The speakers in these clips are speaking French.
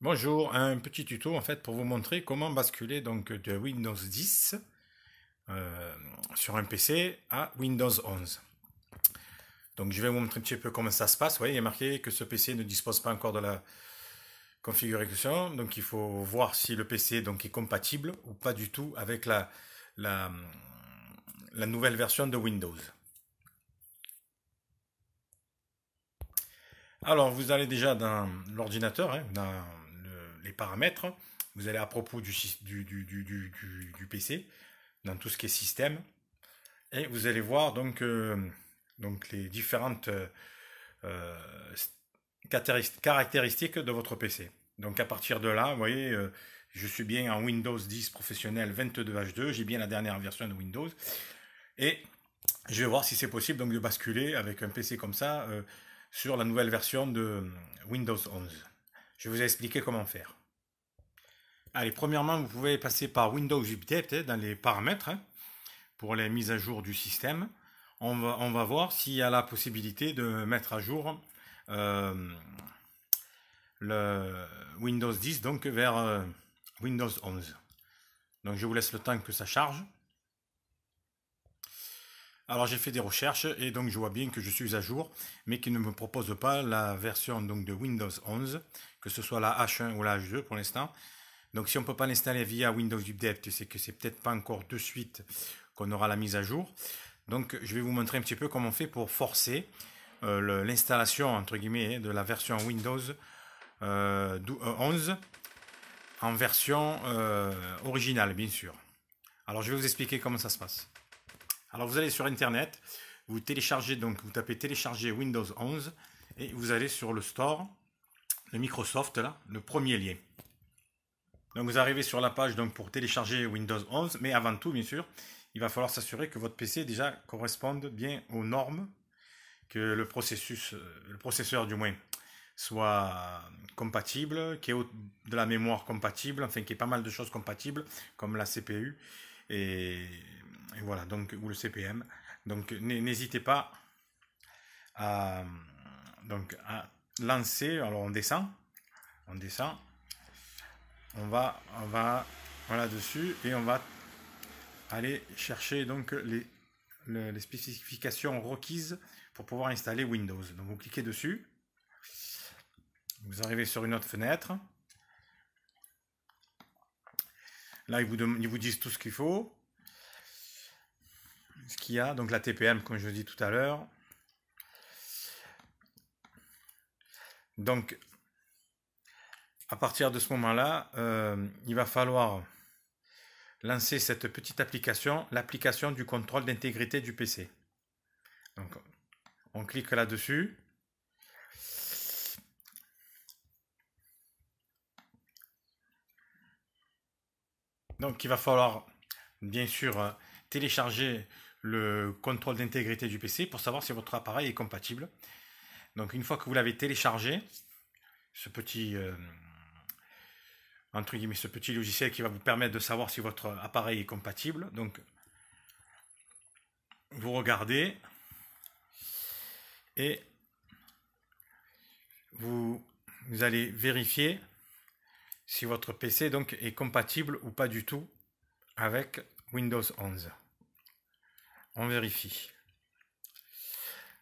Bonjour, un petit tuto en fait pour vous montrer comment basculer donc de Windows 10 euh, sur un PC à Windows 11. Donc je vais vous montrer un petit peu comment ça se passe. Vous voyez, il est marqué que ce PC ne dispose pas encore de la configuration. Donc il faut voir si le PC donc, est compatible ou pas du tout avec la, la, la nouvelle version de Windows. Alors vous allez déjà dans l'ordinateur, hein, paramètres, vous allez à propos du, du, du, PC, dans tout ce qui est système, et vous allez voir donc, euh, donc les différentes euh, caractéristiques de votre PC. Donc à partir de là, vous voyez, euh, je suis bien en Windows 10 professionnel 22H2, j'ai bien la dernière version de Windows, et je vais voir si c'est possible donc de basculer avec un PC comme ça sur la nouvelle version de Windows 11. Je vous ai expliqué comment faire. Allez, premièrement, vous pouvez passer par Windows Update hein, dans les paramètres hein, pour les mises à jour du système. On va, on va voir s'il y a la possibilité de mettre à jour euh, le Windows 10 donc vers euh, Windows 11. Donc je vous laisse le temps que ça charge. Alors j'ai fait des recherches et donc je vois bien que je suis à jour, mais qu'il ne me propose pas la version donc de Windows 11, que ce soit la H1 ou la H2 pour l'instant. Donc si on ne peut pas l'installer via Windows Update, c'est que c'est peut-être pas encore de suite qu'on aura la mise à jour. Donc je vais vous montrer un petit peu comment on fait pour forcer euh, l'installation entre guillemets de la version Windows 11 euh, euh, en version originale bien sûr. Alors je vais vous expliquer comment ça se passe. Alors vous allez sur internet, vous téléchargez donc vous tapez télécharger Windows 11 et vous allez sur le store de Microsoft là, le premier lien vous arrivez sur la page donc, pour télécharger Windows 11, mais avant tout, bien sûr, il va falloir s'assurer que votre PC déjà corresponde bien aux normes, que le, processus, euh, le processeur du moins soit euh, compatible, qu'il y ait de la mémoire compatible, enfin qu'il y ait pas mal de choses compatibles, comme la CPU et, voilà, donc, ou le CPM. Donc n'hésitez pas à, donc, à lancer, alors on descend, on descend, on va, on va voilà dessus et on va aller chercher donc les, les, spécifications requises pour pouvoir installer Windows. Donc vous cliquez dessus, vous arrivez sur une autre fenêtre. Là, ils vous, ils vous disent tout ce qu'il faut. Ce qu'il y a, donc la TPM, comme je vous dis tout à l'heure. Donc, à partir de ce moment-là, euh, il va falloir lancer cette petite application, l'application du contrôle d'intégrité du PC. Donc, on clique là-dessus. Donc, il va falloir, bien sûr, télécharger le contrôle d'intégrité du PC pour savoir si votre appareil est compatible. Donc, une fois que vous l'avez téléchargé, ce petit... Euh, entre guillemets, ce petit logiciel qui va vous permettre de savoir si votre appareil est compatible. Donc, vous regardez et vous, allez vérifier si votre PC donc est compatible ou pas du tout avec Windows 11. On vérifie.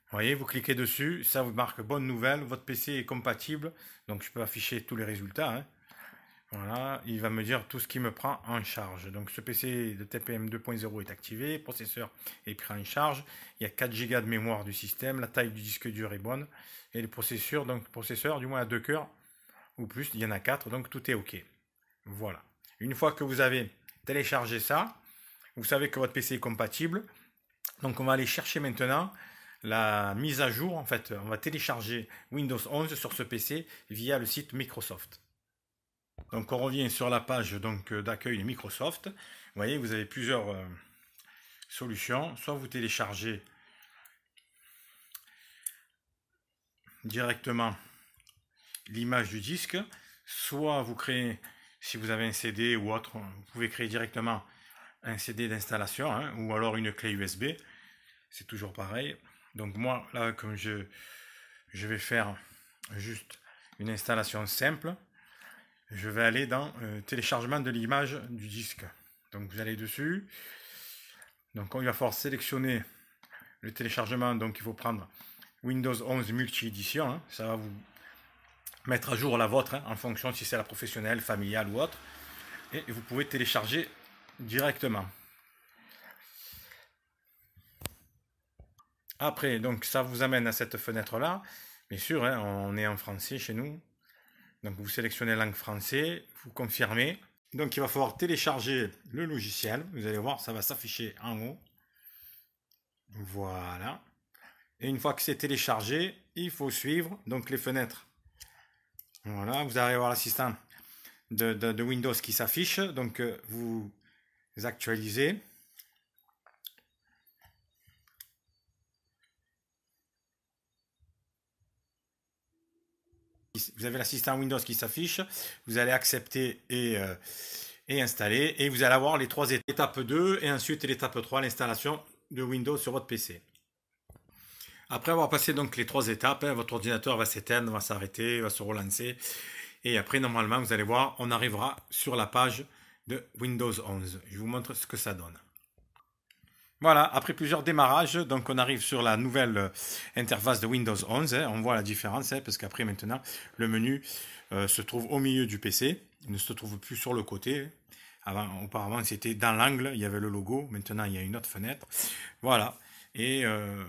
Vous voyez, vous cliquez dessus, ça vous marque bonne nouvelle, votre PC est compatible, donc je peux afficher tous les résultats. Hein. Voilà, il va me dire tout ce qui me prend en charge. Donc ce PC de TPM 2.0 est activé, processeur est pris en charge. Il y a 4 Go de mémoire du système, la taille du disque dur est bonne. Et le processeur, donc processeur du moins à 2 cœurs ou plus, il y en a 4, donc tout est OK. Voilà. Une fois que vous avez téléchargé ça, vous savez que votre PC est compatible. Donc on va aller chercher maintenant la mise à jour. En fait, on va télécharger Windows 11 sur ce PC via le site Microsoft. Donc on revient sur la page donc euh, d'accueil Microsoft. Vous voyez, vous avez plusieurs euh, solutions. Soit vous téléchargez directement l'image du disque, soit vous créez, si vous avez un CD ou autre, vous pouvez créer directement un CD d'installation hein, ou alors une clé USB. C'est toujours pareil. Donc moi, là, comme je vais faire juste une installation simple, je vais aller dans euh, téléchargement de l'image du disque. Donc vous allez dessus. Donc il va falloir sélectionner le téléchargement. Donc il faut prendre Windows 11 Multi édition hein. Ça va vous mettre à jour la vôtre hein, en fonction si c'est la professionnelle, familiale ou autre. Et vous pouvez télécharger directement. Après, donc ça vous amène à cette fenêtre là. Bien sûr, hein, on est en français chez nous. Donc vous sélectionnez langue française, vous confirmez. Donc il va falloir télécharger le logiciel. Vous allez voir, ça va s'afficher en haut. Voilà. Et une fois que c'est téléchargé, il faut suivre donc les fenêtres. Voilà, vous allez voir l'assistant de, de, Windows qui s'affiche. Donc euh, vous actualisez. vous avez l'assistant Windows qui s'affiche, vous allez accepter et, euh, installer, et vous allez avoir les trois étapes, 2 et ensuite l'étape 3, l'installation de Windows sur votre PC. Après avoir passé donc les trois étapes, hein, votre ordinateur va s'éteindre, va s'arrêter, va se relancer, et après normalement vous allez voir, on arrivera sur la page de Windows 11. Je vous montre ce que ça donne. Voilà, après plusieurs démarrages, donc on arrive sur la nouvelle euh, interface de Windows 11. Hein. on voit la différence, hein, parce qu'après maintenant, le menu euh, se trouve au milieu du PC. Il ne se trouve plus sur le côté. Avant, auparavant, c'était dans l'angle, il y avait le logo. Maintenant, il y a une autre fenêtre. Voilà. Et euh,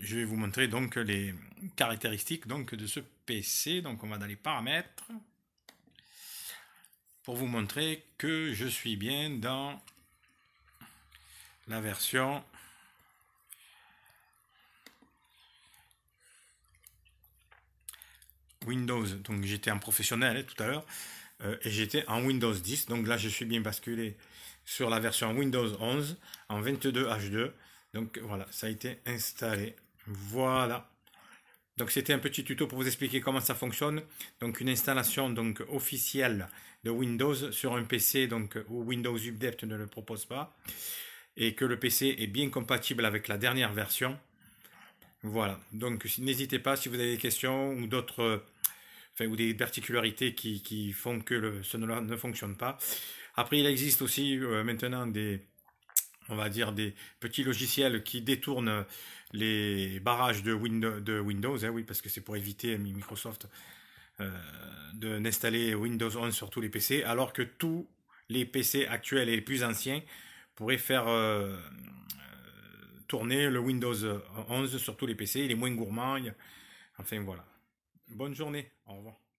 je vais vous montrer donc les caractéristiques donc, de ce PC. Donc on va dans les paramètres pour vous montrer que je suis bien dans la version Windows. Donc j'étais en professionnel hein, tout à l'heure euh, et j'étais en Windows 10. Donc là, je suis bien basculé sur la version Windows 11 en 22H2. Donc voilà, ça a été installé. Voilà. Donc c'était un petit tuto pour vous expliquer comment ça fonctionne. Donc une installation donc officielle de Windows sur un PC donc où Windows Update ne le propose pas et que le PC est bien compatible avec la dernière version. Voilà, donc n'hésitez pas si vous avez des questions ou d'autres, euh, ou des particularités qui, qui font que le, ce ne fonctionne pas. Après, il existe aussi euh, maintenant des, on va dire, des petits logiciels qui détournent les barrages de, Windows, de Windows hein, oui, parce que c'est pour éviter hein, Microsoft euh, de d'installer Windows 11 sur tous les PC, alors que tous les PC actuels et les plus anciens pourrait faire euh, euh, tourner le Windows 11 sur tous les PC. Il est moins gourmand. Enfin voilà. Bonne journée. Au revoir.